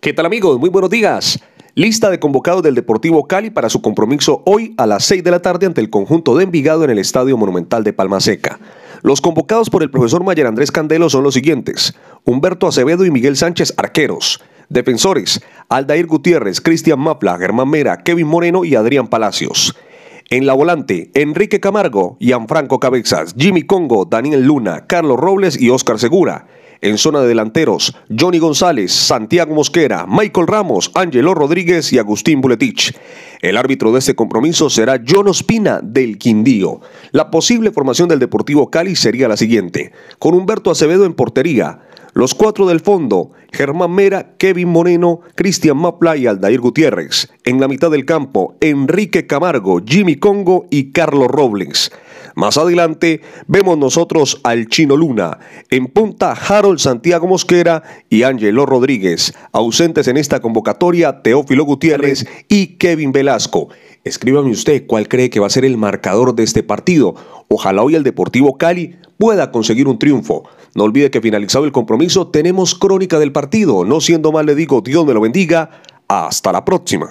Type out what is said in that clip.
¿Qué tal amigos? Muy buenos días. Lista de convocados del Deportivo Cali para su compromiso hoy a las 6 de la tarde ante el conjunto de Envigado en el Estadio Monumental de Palma Seca. Los convocados por el profesor Mayer Andrés Candelo son los siguientes. Humberto Acevedo y Miguel Sánchez, arqueros. Defensores, Aldair Gutiérrez, Cristian Mapla, Germán Mera, Kevin Moreno y Adrián Palacios. En la volante, Enrique Camargo, Gianfranco Cabezas, Jimmy Congo, Daniel Luna, Carlos Robles y Oscar Segura. En zona de delanteros, Johnny González, Santiago Mosquera, Michael Ramos, Angelo Rodríguez y Agustín Buletich. El árbitro de este compromiso será John Ospina del Quindío. La posible formación del Deportivo Cali sería la siguiente, con Humberto Acevedo en portería, los cuatro del fondo, Germán Mera, Kevin Moreno, Cristian Mapla y Aldair Gutiérrez. En la mitad del campo, Enrique Camargo, Jimmy Congo y Carlos Robles. Más adelante vemos nosotros al Chino Luna, en punta Harold Santiago Mosquera y Ángelo Rodríguez, ausentes en esta convocatoria Teófilo Gutiérrez y Kevin Velasco. Escríbame usted cuál cree que va a ser el marcador de este partido. Ojalá hoy el Deportivo Cali pueda conseguir un triunfo. No olvide que finalizado el compromiso tenemos crónica del partido. No siendo más le digo Dios me lo bendiga. Hasta la próxima.